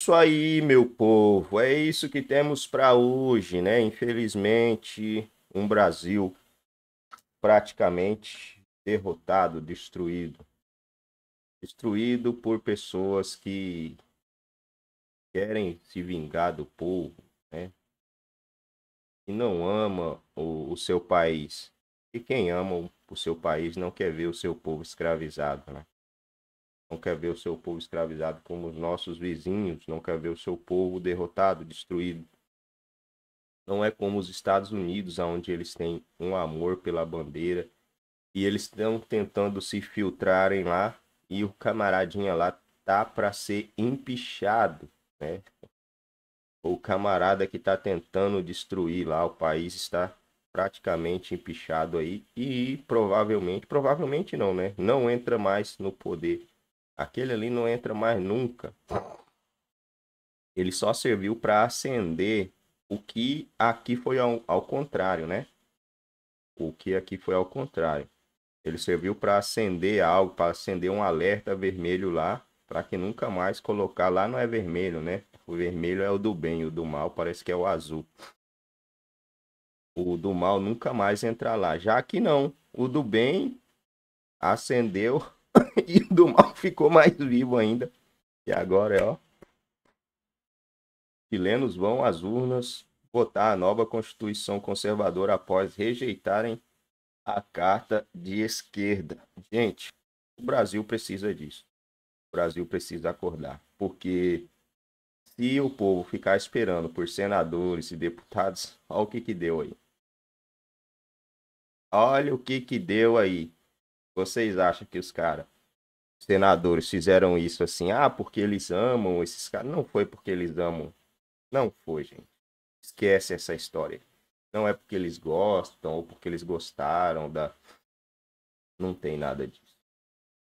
isso aí, meu povo. É isso que temos para hoje, né? Infelizmente, um Brasil praticamente derrotado, destruído. Destruído por pessoas que querem se vingar do povo, né? E não ama o, o seu país. E quem ama o, o seu país não quer ver o seu povo escravizado, né? não quer ver o seu povo escravizado como os nossos vizinhos, não quer ver o seu povo derrotado, destruído. Não é como os Estados Unidos, onde eles têm um amor pela bandeira e eles estão tentando se filtrarem lá e o camaradinha lá tá para ser empichado, né? O camarada que está tentando destruir lá o país está praticamente empichado aí e provavelmente, provavelmente não, né? Não entra mais no poder Aquele ali não entra mais nunca. Ele só serviu para acender o que aqui foi ao, ao contrário, né? O que aqui foi ao contrário. Ele serviu para acender algo, para acender um alerta vermelho lá, para que nunca mais colocar lá não é vermelho, né? O vermelho é o do bem, o do mal parece que é o azul. O do mal nunca mais entrar lá. Já que não, o do bem acendeu e o do mal ficou mais vivo ainda. E agora é, ó. Chilenos vão às urnas votar a nova Constituição conservadora após rejeitarem a carta de esquerda. Gente, o Brasil precisa disso. O Brasil precisa acordar. Porque se o povo ficar esperando por senadores e deputados, olha o que, que deu aí. Olha o que, que deu aí. Vocês acham que os caras senadores fizeram isso assim, ah, porque eles amam esses caras. Não foi porque eles amam. Não foi, gente. Esquece essa história. Não é porque eles gostam ou porque eles gostaram da. Não tem nada disso.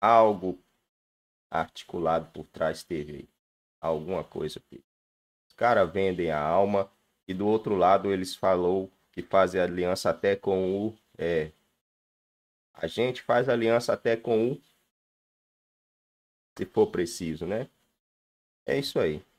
Algo articulado por trás teve alguma coisa que Os caras vendem a alma e do outro lado eles falou que fazem aliança até com o. É, a gente faz aliança até com o se for preciso, né? É isso aí.